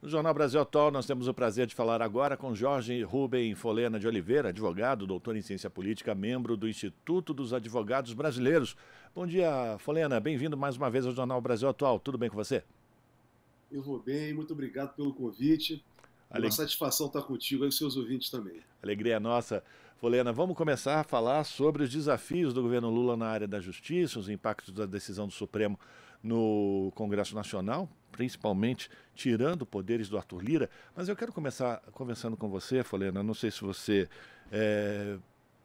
No Jornal Brasil Atual, nós temos o prazer de falar agora com Jorge Rubem Folena de Oliveira, advogado, doutor em ciência política, membro do Instituto dos Advogados Brasileiros. Bom dia, Folena. Bem-vindo mais uma vez ao Jornal Brasil Atual. Tudo bem com você? Eu vou bem, muito obrigado pelo convite. Uma satisfação estar contigo e os seus ouvintes também. Alegria é nossa. Folena, vamos começar a falar sobre os desafios do governo Lula na área da justiça, os impactos da decisão do Supremo no Congresso Nacional, principalmente tirando poderes do Arthur Lira. Mas eu quero começar conversando com você, Folena. Não sei se você é,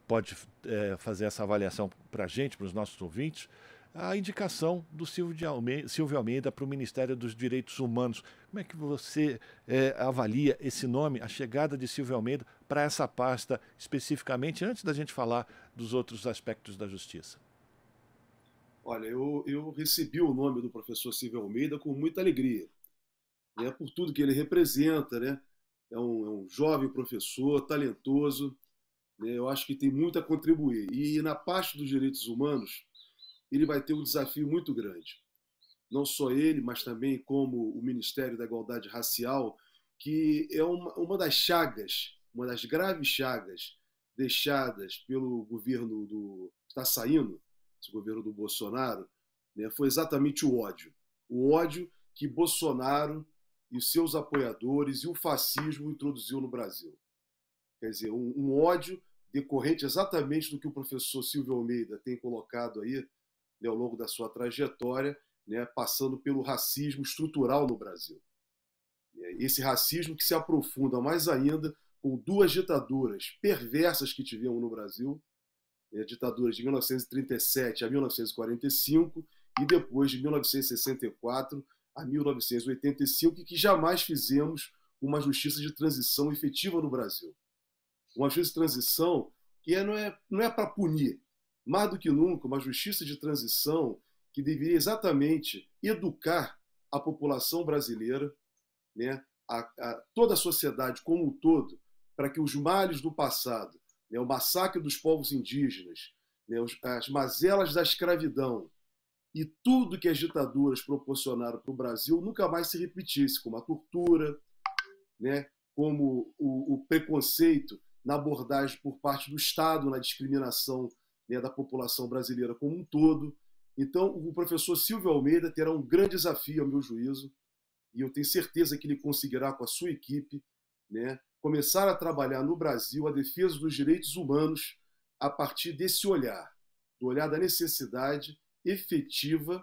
pode é, fazer essa avaliação para a gente, para os nossos ouvintes. A indicação do Silvio Almeida, Silvio Almeida para o Ministério dos Direitos Humanos. Como é que você é, avalia esse nome, a chegada de Silvio Almeida para essa pasta especificamente, antes da gente falar dos outros aspectos da justiça? Olha, eu, eu recebi o nome do professor Silvio Almeida com muita alegria, né, por tudo que ele representa, né? É um, é um jovem professor, talentoso, né, eu acho que tem muito a contribuir. E na parte dos direitos humanos, ele vai ter um desafio muito grande. Não só ele, mas também como o Ministério da Igualdade Racial, que é uma, uma das chagas, uma das graves chagas deixadas pelo governo do que está saindo, esse governo do Bolsonaro, né, foi exatamente o ódio. O ódio que Bolsonaro e seus apoiadores e o fascismo introduziu no Brasil. Quer dizer, um, um ódio decorrente exatamente do que o professor Silvio Almeida tem colocado aí né, ao longo da sua trajetória, né, passando pelo racismo estrutural no Brasil. É, esse racismo que se aprofunda mais ainda com duas ditaduras perversas que tivemos no Brasil, é, ditaduras de 1937 a 1945 e depois de 1964 a 1985, e que jamais fizemos uma justiça de transição efetiva no Brasil. Uma justiça de transição que é, não é, não é para punir, mais do que nunca, uma justiça de transição que deveria exatamente educar a população brasileira, né, a, a toda a sociedade como um todo, para que os males do passado né, o massacre dos povos indígenas, né, as mazelas da escravidão e tudo que as ditaduras proporcionaram para o Brasil nunca mais se repetisse, como a tortura, né, como o, o preconceito na abordagem por parte do Estado, na discriminação né, da população brasileira como um todo. Então, o professor Silvio Almeida terá um grande desafio, ao meu juízo, e eu tenho certeza que ele conseguirá, com a sua equipe, né, começar a trabalhar no Brasil a defesa dos direitos humanos a partir desse olhar, do olhar da necessidade efetiva,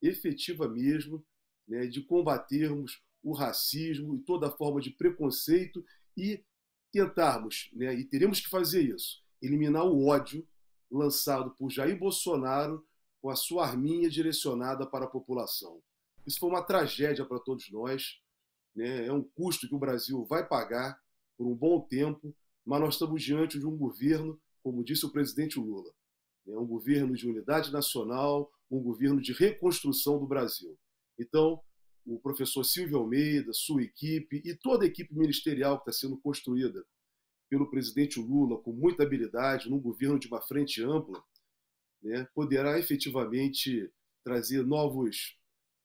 efetiva mesmo, né, de combatermos o racismo e toda forma de preconceito e tentarmos, né, e teremos que fazer isso, eliminar o ódio lançado por Jair Bolsonaro com a sua arminha direcionada para a população. Isso foi uma tragédia para todos nós, né, é um custo que o Brasil vai pagar por um bom tempo, mas nós estamos diante de um governo, como disse o presidente Lula, né, um governo de unidade nacional, um governo de reconstrução do Brasil. Então, o professor Silvio Almeida, sua equipe e toda a equipe ministerial que está sendo construída pelo presidente Lula com muita habilidade, num governo de uma frente ampla, né, poderá efetivamente trazer novos,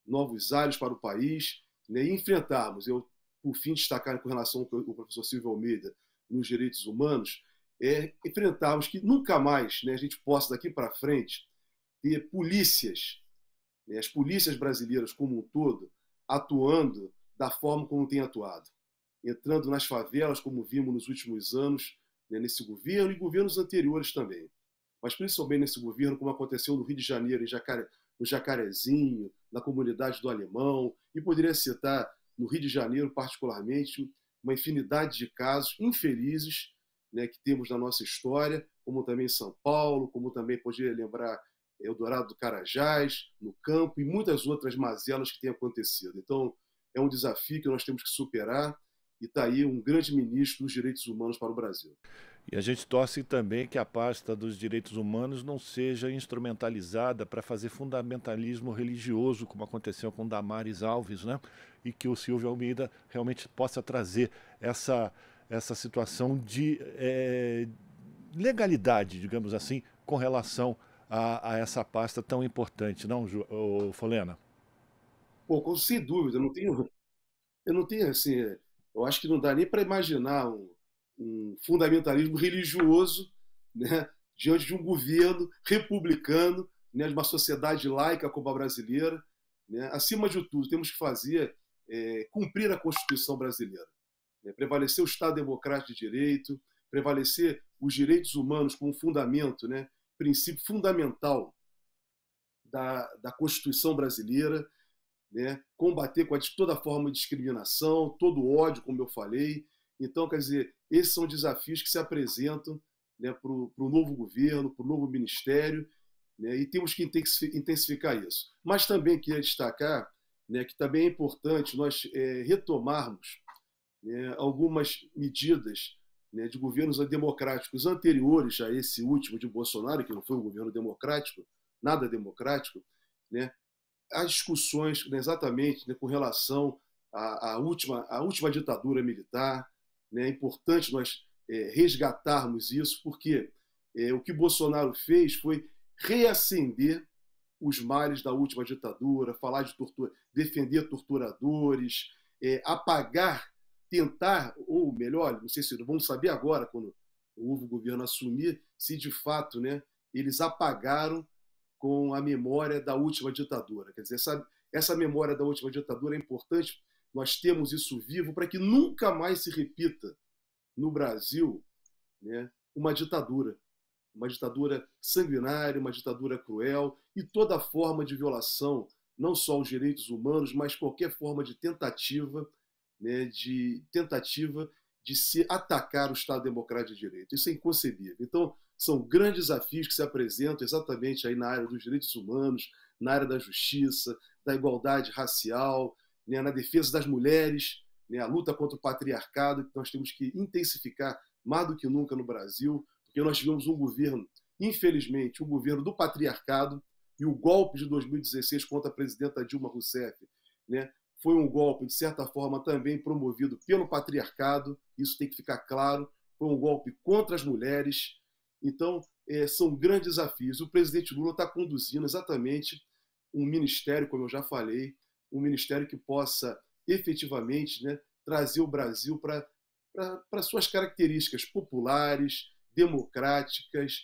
novos ares para o país né, e enfrentarmos. Eu por fim, destacar com relação ao o professor Silvio Almeida nos direitos humanos, é enfrentarmos que nunca mais né, a gente possa, daqui para frente, ter polícias, né, as polícias brasileiras como um todo, atuando da forma como tem atuado, entrando nas favelas, como vimos nos últimos anos, né, nesse governo e governos anteriores também. Mas principalmente nesse governo, como aconteceu no Rio de Janeiro, em Jacare, no Jacarezinho, na comunidade do Alemão, e poderia citar no Rio de Janeiro, particularmente, uma infinidade de casos infelizes né, que temos na nossa história, como também em São Paulo, como também poderia lembrar Eldorado do Carajás, no campo e muitas outras mazelas que têm acontecido. Então, é um desafio que nós temos que superar e está aí um grande ministro dos direitos humanos para o Brasil. E a gente torce também que a pasta dos direitos humanos não seja instrumentalizada para fazer fundamentalismo religioso, como aconteceu com Damares Alves, né? E que o Silvio Almeida realmente possa trazer essa, essa situação de é, legalidade, digamos assim, com relação a, a, essa pasta tão importante, não, Folena? Pô, sem dúvida, eu não tenho. Eu não tenho, assim. Eu acho que não dá nem para imaginar um um fundamentalismo religioso né, diante de um governo republicano, né, de uma sociedade laica como a brasileira. Né? Acima de tudo, temos que fazer é, cumprir a Constituição brasileira, né, prevalecer o Estado democrático de direito, prevalecer os direitos humanos como fundamento, né, princípio fundamental da, da Constituição brasileira, né, combater com a, toda forma de discriminação, todo ódio, como eu falei, então, quer dizer, esses são desafios que se apresentam né, para o novo governo, para o novo ministério, né, e temos que intensificar isso. Mas também queria destacar né, que também é importante nós é, retomarmos né, algumas medidas né, de governos democráticos anteriores a esse último de Bolsonaro, que não foi um governo democrático, nada democrático, né, as discussões né, exatamente né, com relação à, à, última, à última ditadura militar, né, é importante nós é, resgatarmos isso, porque é, o que Bolsonaro fez foi reacender os males da última ditadura, falar de tortura, defender torturadores, é, apagar, tentar, ou melhor, não sei se vamos saber agora, quando o governo assumir, se de fato né, eles apagaram com a memória da última ditadura. Quer dizer, essa, essa memória da última ditadura é importante nós temos isso vivo para que nunca mais se repita no Brasil né, uma ditadura. Uma ditadura sanguinária, uma ditadura cruel e toda forma de violação, não só aos direitos humanos, mas qualquer forma de tentativa, né, de tentativa de se atacar o Estado Democrático de Direito. Isso é inconcebível. Então, são grandes desafios que se apresentam exatamente aí na área dos direitos humanos, na área da justiça, da igualdade racial, né, na defesa das mulheres, né, a luta contra o patriarcado, que nós temos que intensificar mais do que nunca no Brasil, porque nós tivemos um governo, infelizmente, um governo do patriarcado, e o golpe de 2016 contra a presidenta Dilma Rousseff né, foi um golpe, de certa forma, também promovido pelo patriarcado, isso tem que ficar claro, foi um golpe contra as mulheres. Então, é, são grandes desafios. O presidente Lula está conduzindo exatamente um ministério, como eu já falei, um ministério que possa efetivamente né, trazer o Brasil para suas características populares, democráticas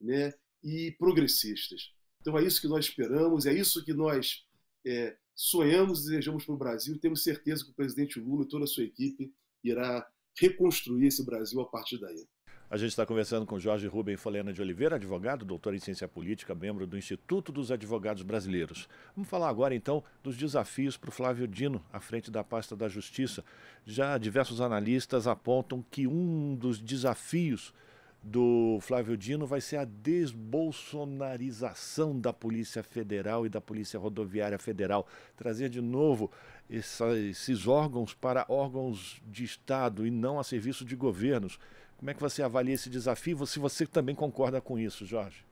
né, e progressistas. Então é isso que nós esperamos, é isso que nós é, sonhamos e desejamos para o Brasil. Temos certeza que o presidente Lula e toda a sua equipe irá reconstruir esse Brasil a partir daí. A gente está conversando com Jorge Rubem Folena de Oliveira, advogado, doutor em ciência política, membro do Instituto dos Advogados Brasileiros. Vamos falar agora então dos desafios para o Flávio Dino à frente da pasta da Justiça. Já diversos analistas apontam que um dos desafios do Flávio Dino vai ser a desbolsonarização da Polícia Federal e da Polícia Rodoviária Federal. Trazer de novo essa, esses órgãos para órgãos de Estado e não a serviço de governos. Como é que você avalia esse desafio? Se você também concorda com isso, Jorge?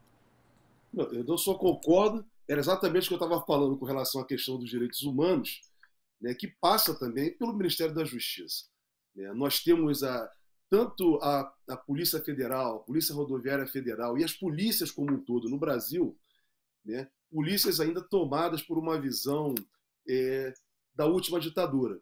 eu só concordo, era exatamente o que eu estava falando com relação à questão dos direitos humanos, né, que passa também pelo Ministério da Justiça. Né? Nós temos a, tanto a, a Polícia Federal, a Polícia Rodoviária Federal e as polícias como um todo no Brasil, né, polícias ainda tomadas por uma visão é, da última ditadura.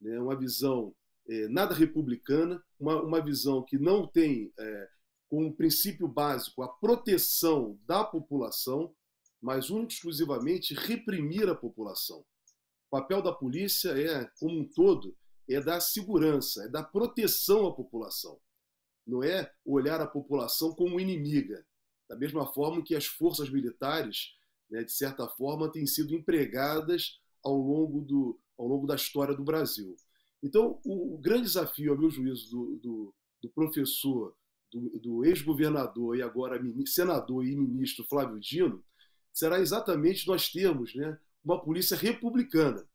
Né? Uma visão é, nada republicana, uma, uma visão que não tem é, como princípio básico a proteção da população, mas única exclusivamente reprimir a população. O papel da polícia é, como um todo, é dar segurança, é dar proteção à população. Não é olhar a população como inimiga. Da mesma forma que as forças militares, né, de certa forma, têm sido empregadas ao longo, do, ao longo da história do Brasil. Então, o, o grande desafio, a meu juízo, do, do, do professor, do, do ex-governador e agora senador e ministro Flávio Dino, será exatamente nós termos né, uma polícia republicana.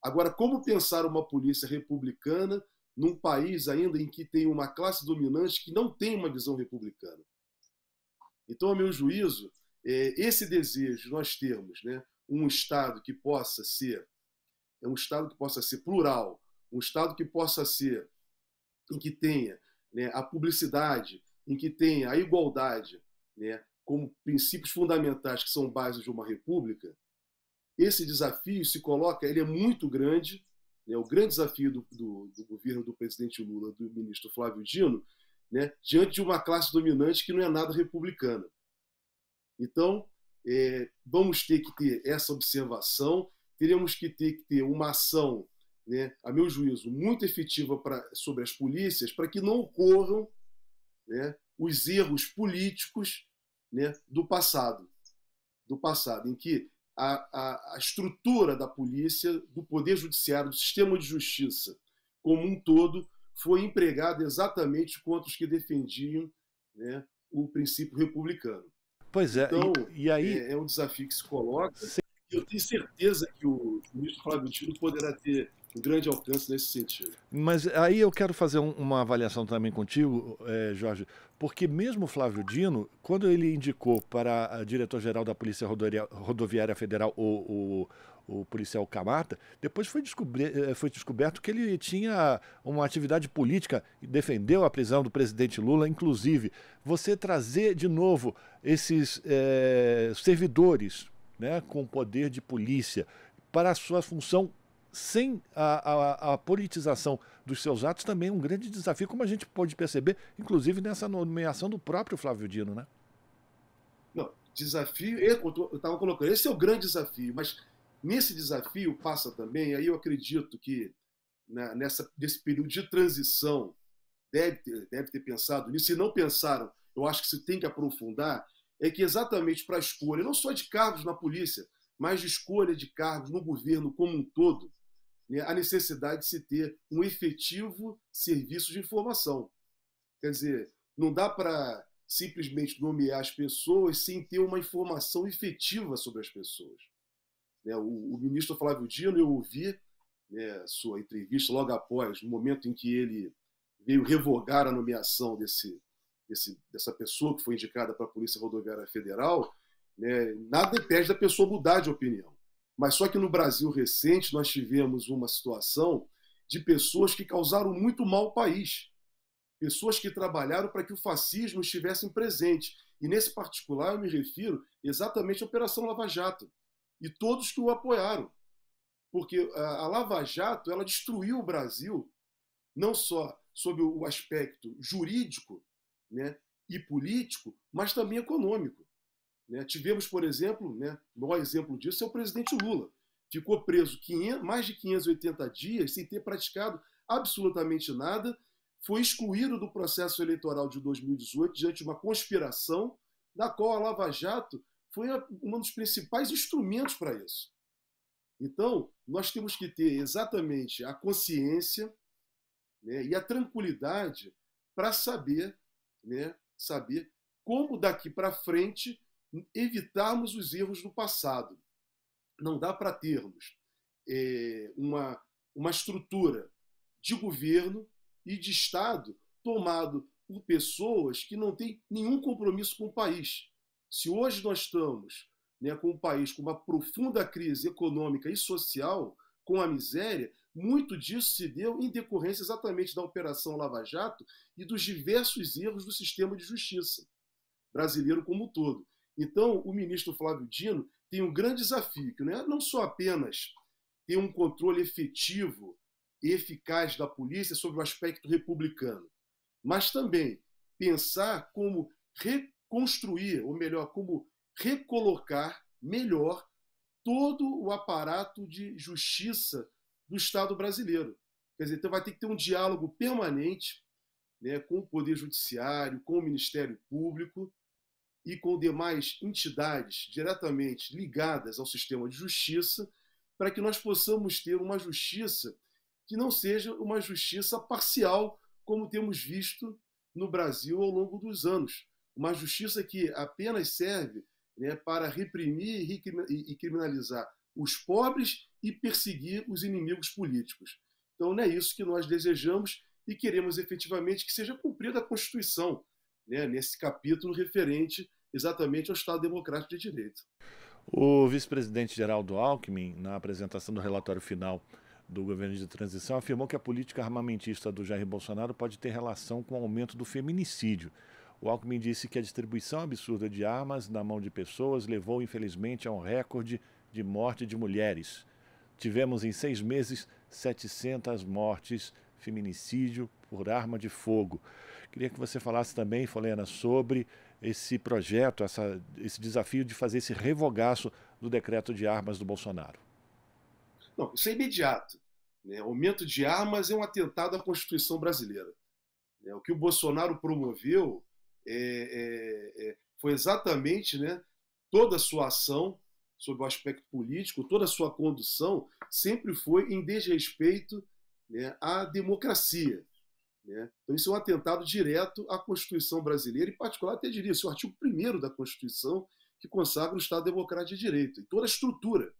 Agora, como pensar uma polícia republicana num país ainda em que tem uma classe dominante que não tem uma visão republicana? Então, a meu juízo, é, esse desejo nós temos né, um Estado que possa ser é um Estado que possa ser plural, um Estado que possa ser em que tenha né, a publicidade, em que tenha a igualdade né, como princípios fundamentais que são bases de uma república, esse desafio se coloca, ele é muito grande, né, o grande desafio do, do, do governo do presidente Lula, do ministro Flávio Dino, né, diante de uma classe dominante que não é nada republicana. Então, é, vamos ter que ter essa observação, teremos que ter que ter uma ação, né, a meu juízo, muito efetiva pra, sobre as polícias para que não ocorram né, os erros políticos né, do passado, do passado, em que a, a, a estrutura da polícia, do poder judiciário, do sistema de justiça como um todo, foi empregada exatamente contra os que defendiam né, o princípio republicano. Pois é. Então, e, e aí... É, é, um desafio que se coloca. Sim. Eu tenho certeza que o, ministro Flávio Dino poderá ter um grande alcance nesse sentido. Mas aí eu quero fazer um, uma avaliação também contigo, é, Jorge, porque mesmo Flávio Dino, quando ele indicou para diretor-geral da Polícia Rodoviária Federal o, o, o policial Camata, depois foi, descobri, eh, foi descoberto que ele tinha uma atividade política e defendeu a prisão do presidente Lula, inclusive. Você trazer de novo esses é, servidores né, com poder de polícia para a sua função sem a, a, a, politização dos seus atos também é um grande desafio, como a gente pode perceber, inclusive nessa nomeação do próprio Flávio Dino, né? Não, desafio, eu estava colocando, esse é o grande desafio, mas Nesse desafio passa também, aí eu acredito que né, nessa, nesse período de transição deve ter, deve ter pensado nisso, se não pensaram, eu acho que se tem que aprofundar, é que exatamente para a escolha, não só de cargos na polícia, mas de escolha de cargos no governo como um todo, né, a necessidade de se ter um efetivo serviço de informação. Quer dizer, não dá para simplesmente nomear as pessoas sem ter uma informação efetiva sobre as pessoas. Né, o, o, ministro Flávio Dino, eu ouvi né, sua entrevista logo após, no momento em que ele veio revogar a nomeação desse, desse dessa pessoa que foi indicada para a Polícia Rodoviária Federal, né, nada impede da pessoa mudar de opinião. Mas só que no Brasil recente nós tivemos uma situação de pessoas que causaram muito mal ao país. Pessoas que trabalharam para que o fascismo estivesse presente. E nesse particular eu me refiro exatamente à Operação Lava Jato e todos que o apoiaram. Porque a Lava Jato ela destruiu o Brasil, não só sob o aspecto jurídico né, e político, mas também econômico. Né? Tivemos, por exemplo, né, o maior exemplo disso é o presidente Lula. Ficou preso 500, mais de 580 dias sem ter praticado absolutamente nada, foi excluído do processo eleitoral de 2018 diante de uma conspiração da qual a Lava Jato foi um dos principais instrumentos para isso. Então, nós temos que ter exatamente a consciência né, e a tranquilidade para saber, né, saber como daqui para frente evitarmos os erros do passado. Não dá para termos é, uma, uma estrutura de governo e de Estado tomado por pessoas que não têm nenhum compromisso com o país. Se hoje nós estamos né, com um país com uma profunda crise econômica e social, com a miséria, muito disso se deu em decorrência exatamente da Operação Lava Jato e dos diversos erros do sistema de justiça brasileiro como um todo. Então, o ministro Flávio Dino tem um grande desafio, que não, é não só apenas ter um controle efetivo e eficaz da polícia sobre o aspecto republicano, mas também pensar como construir, ou melhor, como recolocar melhor todo o aparato de justiça do Estado brasileiro. Quer dizer, então vai ter que ter um diálogo permanente né, com o Poder Judiciário, com o Ministério Público e com demais entidades diretamente ligadas ao sistema de justiça, para que nós possamos ter uma justiça que não seja uma justiça parcial, como temos visto no Brasil ao longo dos anos. Uma justiça que apenas serve né, para reprimir e criminalizar os pobres e perseguir os inimigos políticos. Então, não é isso que nós desejamos e queremos efetivamente que seja cumprida a Constituição, né, nesse capítulo referente exatamente ao Estado Democrático de Direito. O vice-presidente Geraldo Alckmin, na apresentação do relatório final do governo de transição, afirmou que a política armamentista do Jair Bolsonaro pode ter relação com o aumento do feminicídio. O Alckmin disse que a distribuição absurda de armas na mão de pessoas levou, infelizmente, a um recorde de morte de mulheres. Tivemos em seis meses 700 mortes, feminicídio por arma de fogo. Queria que você falasse também, Folena, sobre esse projeto, essa, esse desafio de fazer esse revogaço do decreto de armas do Bolsonaro. Não, isso é imediato. Né? Aumento de armas é um atentado à Constituição brasileira. Né? O que o Bolsonaro promoveu é, é, é, foi exatamente né, toda a sua ação sobre o aspecto político, toda a sua condução sempre foi em desrespeito né, à democracia. Né? Então, isso é um atentado direto à Constituição brasileira, em particular, até diria, isso é o artigo 1 da Constituição, que consagra o Estado Democrático de Direito, e toda a estrutura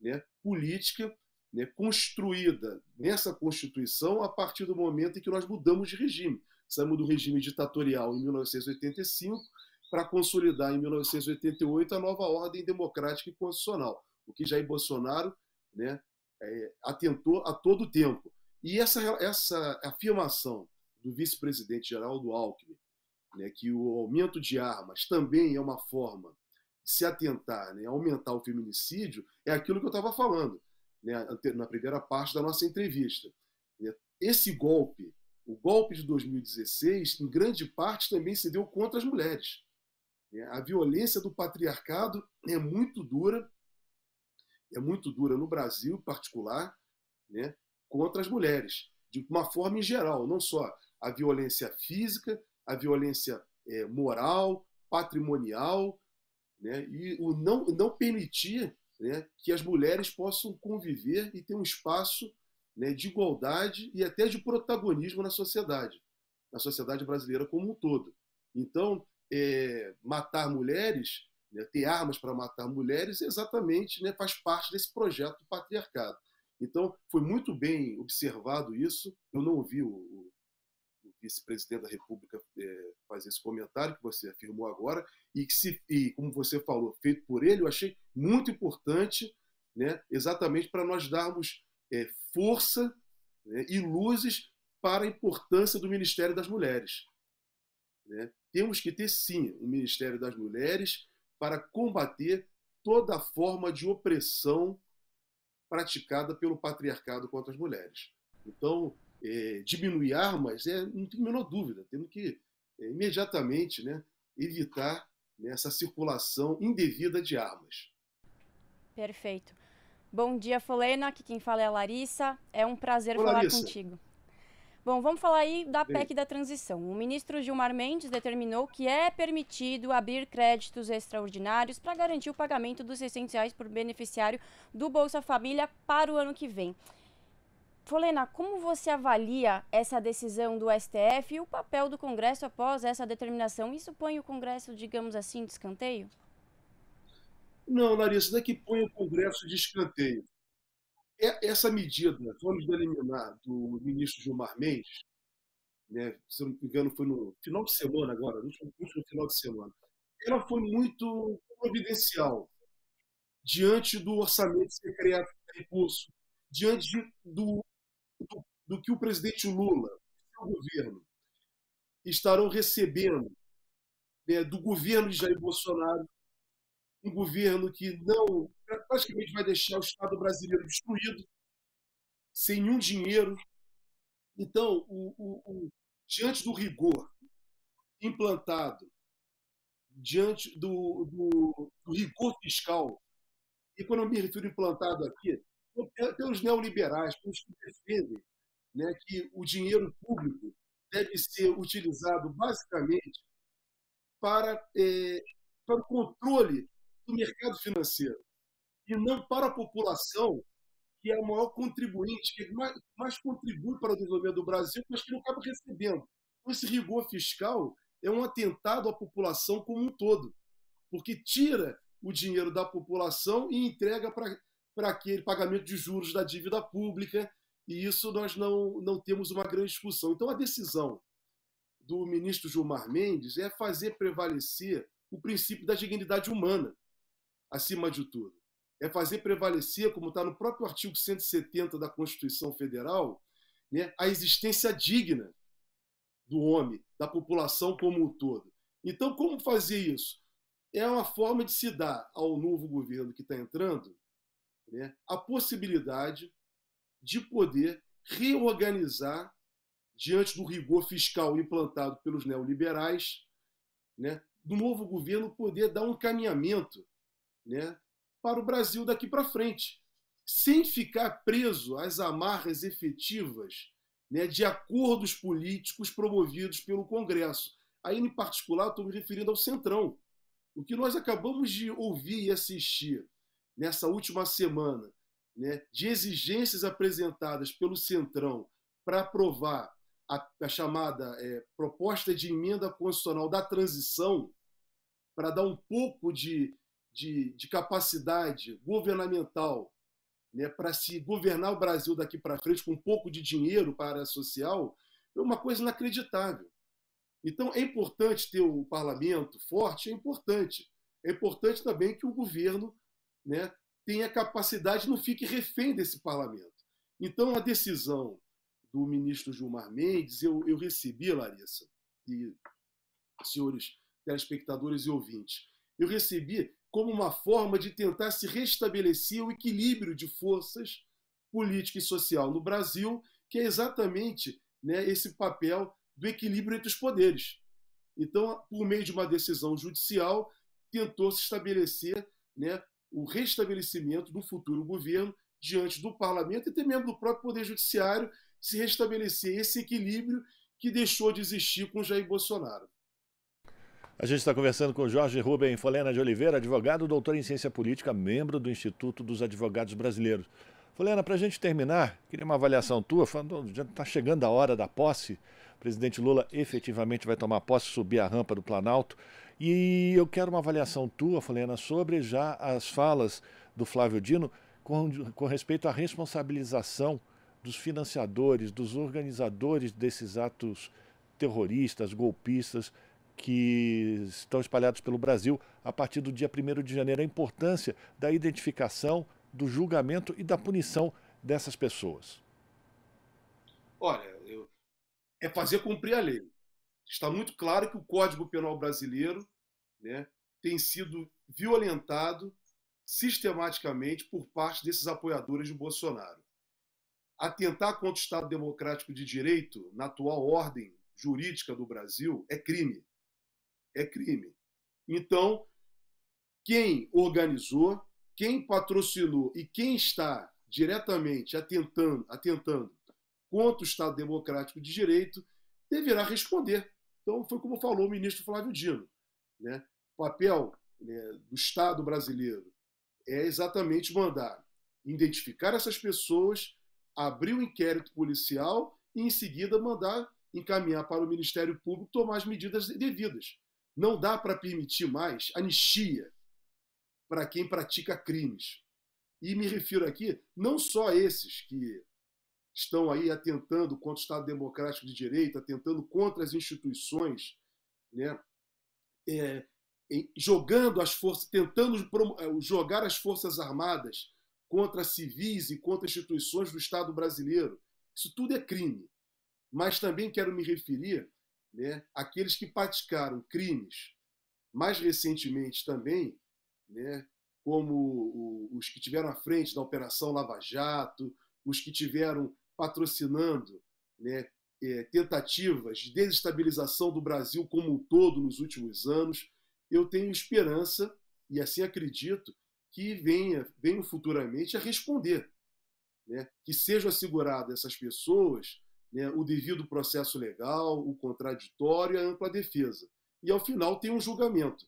né, política né, construída nessa Constituição a partir do momento em que nós mudamos de regime. Saímos do regime ditatorial em 1985 para consolidar em 1988 a nova ordem democrática e constitucional, o que Jair Bolsonaro né, é, atentou a todo tempo. E essa, essa afirmação do vice-presidente Geraldo Alckmin, né, que o aumento de armas também é uma forma de se atentar, né, aumentar o feminicídio, é aquilo que eu estava falando né, na primeira parte da nossa entrevista. Né. Esse golpe, o golpe de 2016, em grande parte também se deu contra as mulheres. Né. A violência do patriarcado é muito dura, é muito dura no Brasil em particular, né, contra as mulheres, de uma forma em geral, não só a violência física, a violência é, moral, patrimonial, né, e o não, não permitir né, que as mulheres possam conviver e ter um espaço né, de igualdade e até de protagonismo na sociedade, na sociedade brasileira como um todo. Então, é, matar mulheres, né, ter armas para matar mulheres, exatamente né, faz parte desse projeto do patriarcado. Então, foi muito bem observado isso. Eu não ouvi o, vice-presidente da República é, fazer esse comentário que você afirmou agora e que se, e como você falou, feito por ele, eu achei muito importante, né, exatamente para nós darmos é, força né, e luzes para a importância do Ministério das Mulheres. Né? Temos que ter sim o um Ministério das Mulheres para combater toda forma de opressão praticada pelo patriarcado contra as mulheres. Então, é, diminuir armas, é, não tem a menor dúvida. Temos que é, imediatamente né, evitar né, essa circulação indevida de armas. Perfeito. Bom dia, Folena. Aqui quem fala é a Larissa. É um prazer falar Larissa. contigo. Bom, vamos falar aí da PEC da transição. O ministro Gilmar Mendes determinou que é permitido abrir créditos extraordinários para garantir o pagamento dos R$ reais por beneficiário do Bolsa Família para o ano que vem. Folena, como você avalia essa decisão do STF e o papel do Congresso após essa determinação? Isso põe o Congresso, digamos assim, de escanteio? Não, Larissa, não é que põe o Congresso de escanteio. É, essa medida, vamos eliminar, do ministro Gilmar Mendes, né, se não me engano, foi no final de semana agora, no último, último final de semana, ela foi muito providencial diante do orçamento secreto de recurso, diante do do, do que o presidente Lula e seu governo estarão recebendo né, do governo de Jair Bolsonaro, um governo que não praticamente vai deixar o Estado brasileiro destruído, sem nenhum dinheiro. Então, o, o, o, diante do rigor implantado, diante do, do, do rigor fiscal, economia me refiro implantado aqui, pelos os neoliberais, pelos os que defendem né, que o dinheiro público deve ser utilizado basicamente para, é, para o controle do mercado financeiro e não para a população que é o maior contribuinte, que mais, mais contribui para o desenvolvimento do Brasil, mas que não acaba recebendo. Então, esse rigor fiscal é um atentado à população como um todo, porque tira o dinheiro da população e entrega para para aquele pagamento de juros da dívida pública, e isso nós não, não temos uma grande discussão. Então, a decisão do ministro Gilmar Mendes é fazer prevalecer o princípio da dignidade humana, acima de tudo. É fazer prevalecer, como está no próprio artigo 170 da Constituição Federal, né, a existência digna do homem, da população como um todo. Então, como fazer isso? É uma forma de se dar ao novo governo que está entrando né, a possibilidade de poder reorganizar, diante do rigor fiscal implantado pelos neoliberais, né, do novo governo poder dar um caminhamento né, para o Brasil daqui para frente, sem ficar preso às amarras efetivas né, de acordos políticos promovidos pelo Congresso. Aí, em particular, estou me referindo ao Centrão. O que nós acabamos de ouvir e assistir nessa última semana né, de exigências apresentadas pelo Centrão para aprovar a, a chamada é, proposta de emenda constitucional da transição, para dar um pouco de, de, de capacidade governamental né, para se governar o Brasil daqui para frente com um pouco de dinheiro para a área social, é uma coisa inacreditável. Então, é importante ter o parlamento forte, é importante. É importante também que o governo né, tenha capacidade, não fique refém desse parlamento. Então, a decisão do ministro Gilmar Mendes, eu, eu recebi, Larissa, e senhores telespectadores e ouvintes, eu recebi como uma forma de tentar se restabelecer o equilíbrio de forças política e social no Brasil, que é exatamente né, esse papel do equilíbrio entre os poderes. Então, por meio de uma decisão judicial, tentou se estabelecer né, o restabelecimento do futuro governo diante do parlamento e também do próprio Poder Judiciário se restabelecer esse equilíbrio que deixou de existir com Jair Bolsonaro. A gente está conversando com Jorge Rubem Folena de Oliveira, advogado, doutor em ciência política, membro do Instituto dos Advogados Brasileiros. Folena, para a gente terminar, queria uma avaliação tua, falando, já está chegando a hora da posse, o presidente Lula efetivamente vai tomar posse, subir a rampa do Planalto. E eu quero uma avaliação tua, Fulena, sobre já as falas do Flávio Dino com, com respeito à responsabilização dos financiadores, dos organizadores desses atos terroristas, golpistas que estão espalhados pelo Brasil a partir do dia 1 de janeiro, a importância da identificação, do julgamento e da punição dessas pessoas? Olha, eu... é fazer cumprir a lei está muito claro que o Código Penal brasileiro né, tem sido violentado sistematicamente por parte desses apoiadores de Bolsonaro. Atentar contra o Estado Democrático de Direito, na atual ordem jurídica do Brasil, é crime. É crime. Então, quem organizou, quem patrocinou e quem está diretamente atentando, atentando contra o Estado Democrático de Direito deverá responder então, foi como falou o ministro Flávio Dino. Né? O papel né, do Estado brasileiro é exatamente mandar identificar essas pessoas, abrir o um inquérito policial e, em seguida, mandar encaminhar para o Ministério Público tomar as medidas devidas. Não dá para permitir mais anistia para quem pratica crimes. E me refiro aqui não só a esses que estão aí atentando contra o Estado Democrático de Direito, atentando contra as instituições, né? É, jogando as forças, tentando é, jogar as forças armadas contra civis e contra instituições do Estado brasileiro. Isso tudo é crime. Mas também quero me referir né, àqueles que praticaram crimes mais recentemente também, né, como os que tiveram à frente da Operação Lava Jato, os que tiveram patrocinando né, é, tentativas de desestabilização do Brasil como um todo nos últimos anos, eu tenho esperança e assim acredito que venha, venham futuramente a responder, né, que sejam asseguradas essas pessoas né, o devido processo legal, o contraditório e a ampla defesa. E ao final tem um julgamento,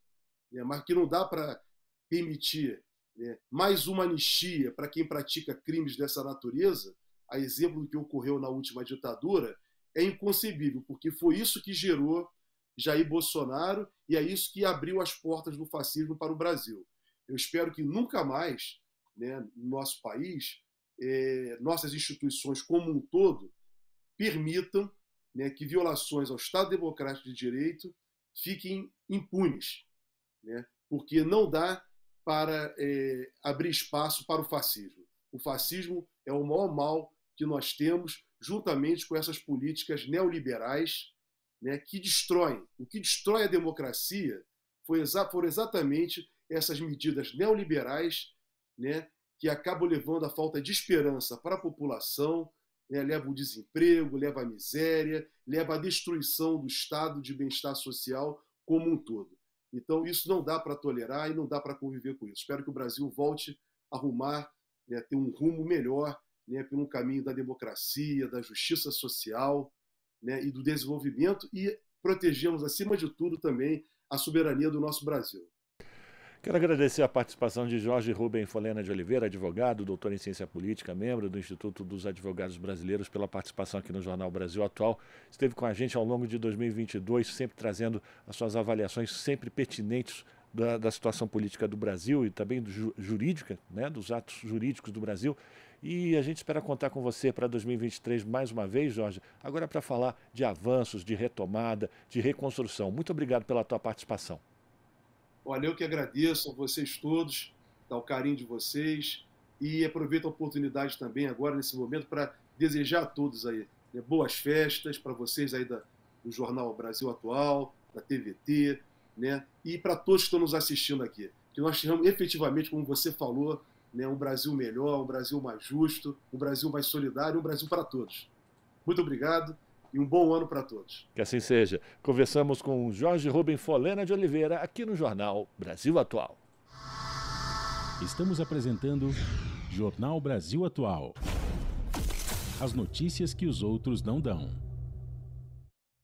né, mas que não dá para permitir né, mais uma anistia para quem pratica crimes dessa natureza a exemplo do que ocorreu na última ditadura, é inconcebível, porque foi isso que gerou Jair Bolsonaro e é isso que abriu as portas do fascismo para o Brasil. Eu espero que nunca mais, né, no nosso país, é, nossas instituições como um todo permitam né, que violações ao Estado Democrático de Direito fiquem impunes, né, porque não dá para é, abrir espaço para o fascismo. O fascismo é o maior mal que nós temos, juntamente com essas políticas neoliberais né, que destroem. O que destrói a democracia foram exatamente essas medidas neoliberais né, que acabam levando à falta de esperança para a população, né, leva o desemprego, leva a miséria, leva a destruição do estado de bem-estar social como um todo. Então, isso não dá para tolerar e não dá para conviver com isso. Espero que o Brasil volte a arrumar, né, ter um rumo melhor né, por um caminho da democracia, da justiça social né, e do desenvolvimento e protegemos, acima de tudo, também a soberania do nosso Brasil. Quero agradecer a participação de Jorge Rubem Folena de Oliveira, advogado, doutor em ciência política, membro do Instituto dos Advogados Brasileiros, pela participação aqui no Jornal Brasil Atual. Esteve com a gente ao longo de 2022, sempre trazendo as suas avaliações sempre pertinentes da, da situação política do Brasil e também do, jurídica, né, dos atos jurídicos do Brasil. E a gente espera contar com você para 2023 mais uma vez, Jorge. Agora é para falar de avanços, de retomada, de reconstrução. Muito obrigado pela tua participação. Olha, eu que agradeço a vocês todos, tá, o carinho de vocês. E aproveito a oportunidade também agora, nesse momento, para desejar a todos aí né, boas festas para vocês aí da, do Jornal Brasil Atual, da TVT, né? E para todos que estão nos assistindo aqui. Que nós tenhamos efetivamente, como você falou, né, um Brasil melhor, um Brasil mais justo, um Brasil mais solidário, um Brasil para todos. Muito obrigado e um bom ano para todos. Que assim seja. Conversamos com Jorge Rubem Folena de Oliveira aqui no Jornal Brasil Atual. Estamos apresentando Jornal Brasil Atual. As notícias que os outros não dão.